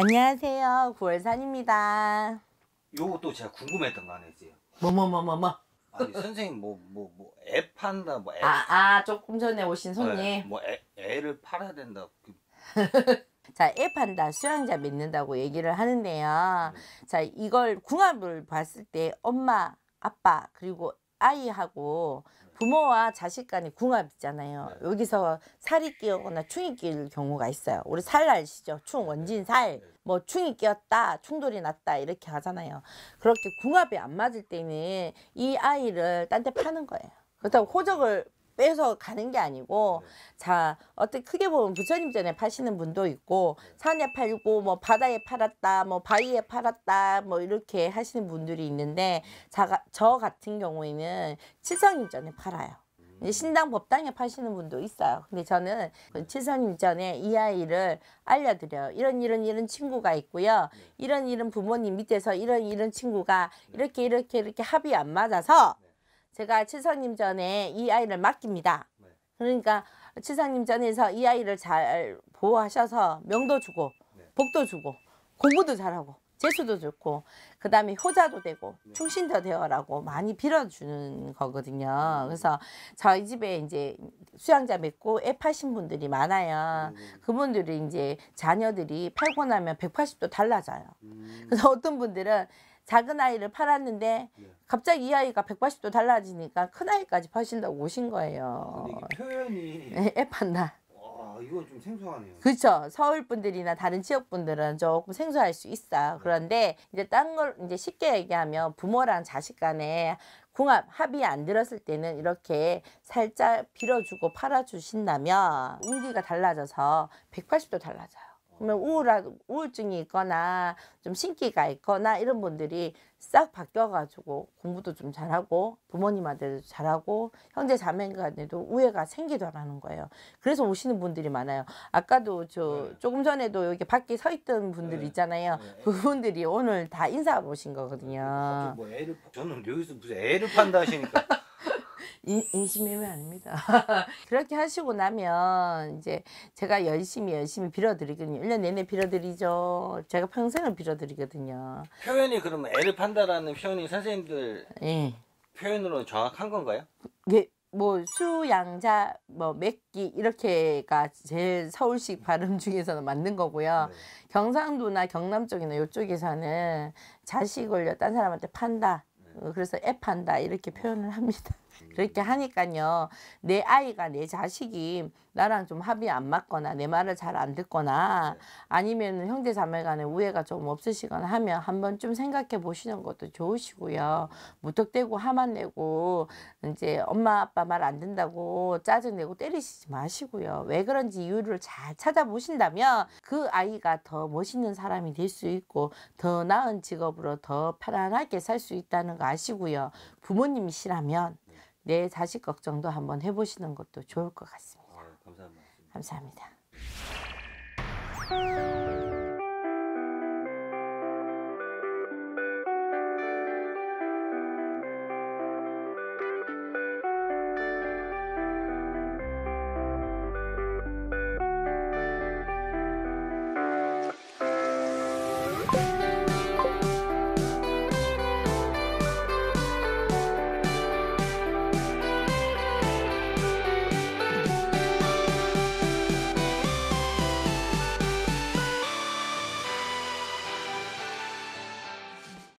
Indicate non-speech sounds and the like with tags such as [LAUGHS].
안녕하세요. 구월산입니다. 요것도 제가 궁금했던 거 하나 있어요. 뭐뭐뭐뭐뭐. 뭐, 뭐, 뭐, 아니, 선생님 뭐뭐뭐애 판다 뭐 애. 아, 아 조금 전에 오신 손님. 네, 뭐 애, 애를 팔아야 된다. [LAUGHS] 자, 애 판다, 수양자 맺는다고 얘기를 하는데요. 네. 자, 이걸 궁합을 봤을 때 엄마, 아빠, 그리고 아이하고 부모와 자식 간의 궁합 있잖아요. 네. 여기서 살이 끼거나 충이 끼일 경우가 있어요. 우리 살 아시죠? 충, 원진, 네. 살. 네. 뭐 충이 끼었다, 충돌이 났다 이렇게 하잖아요. 그렇게 궁합이 안 맞을 때는 이 아이를 딴 데 파는 거예요. 그렇다고 호적을 빼서 가는 게 아니고 네. 자 어떻게 크게 보면 부처님 전에 파시는 분도 있고 산에 네. 팔고 뭐 바다에 팔았다 뭐 바위에 팔았다 뭐 이렇게 하시는 분들이 있는데 음. 자, 가저 같은 경우에는 칠성님 전에 팔아요. 음. 신당 법당에 파시는 분도 있어요. 근데 저는 그 네. 칠선님 전에 이 아이를 알려드려요. 이런 이런 이런 친구가 있고요. 네. 이런 이런 부모님 밑에서 이런 이런 친구가 이렇게 이렇게 이렇게 합이 안 맞아서 제가 칠사님 전에 이 아이를 맡깁니다. 네. 그러니까 칠성님 전에서 이 아이를 잘 보호하셔서 명도 주고 네. 복도 주고 공부도 잘하고 재수도 좋고 그 다음에 효자도 되고 네. 충신도 되어라고 많이 빌어주는 거거든요. 음. 그래서 저희 집에 이제 수양자 맺고 애 파신 분들이 많아요. 음. 그분들이 이제 자녀들이 팔고 나면 180도 달라져요. 음. 그래서 어떤 분들은 작은 아이를 팔았는데 네. 갑자기 이 아이가 180도 달라지니까 큰 아이까지 파신다고 오신 거예요. 표현이 애 네, 판다. 이건 좀 생소하네요. 그렇죠. 서울 분들이나 다른 지역 분들은 조금 생소할 수 있어. 네. 그런데 이제 딴 걸 이제 쉽게 얘기하면 부모랑 자식 간에 궁합 합의 안 들었을 때는 이렇게 살짝 빌어주고 팔아주신다면 운기가 달라져서 180도 달라져요. 그러면 우울한 우울증이 있거나 좀 신기가 있거나 이런 분들이 싹 바뀌어가지고 공부도 좀 잘하고 부모님한테도 잘하고 형제 자매간에도 우애가 생기더라는 거예요. 그래서 오시는 분들이 많아요. 아까도 저 네. 조금 전에도 여기 밖에 서 있던 분들 네. 있잖아요. 네. 그분들이 오늘 다 인사하러 오신 거거든요. 아, 뭐 애를 저는 여기서 무슨 애를 판다 하시니까 인심매매 아닙니다. [LAUGHS] 그렇게 하시고 나면 이제 제가 열심히 열심히 빌어드리거든요. 1년 내내 빌어드리죠. 제가 평생을 빌어드리거든요. 표현이 그럼 애를 판다라는 표현이 선생님들 예. 표현으로 정확한 건가요? 예. 뭐 수양자 뭐 맥기 이렇게가 제일 서울식 발음 중에서는 맞는 거고요. 네. 경상도나 경남 쪽이나 이쪽에서는 자식을 딴 사람한테 판다. 네. 그래서 애 판다 이렇게 표현을 합니다. 그렇게 하니까요. 내 아이가 내 자식이 나랑 좀 합이 안 맞거나 내 말을 잘 안 듣거나 그렇죠. 아니면 형제 자매 간에 우애가 좀 없으시거나 하면 한번 좀 생각해 보시는 것도 좋으시고요. 무턱대고 화만 내고 이제 엄마 아빠 말안듣다고 짜증내고 때리시지 마시고요. 왜 그런지 이유를 잘 찾아보신다면 그 아이가 더 멋있는 사람이 될 수 있고 더 나은 직업으로 더 편안하게 살 수 있다는 거 아시고요. 부모님이시라면 내 자식 걱정도 한번 해보시는 것도 좋을 것 같습니다. 아, 감사합니다. 감사합니다.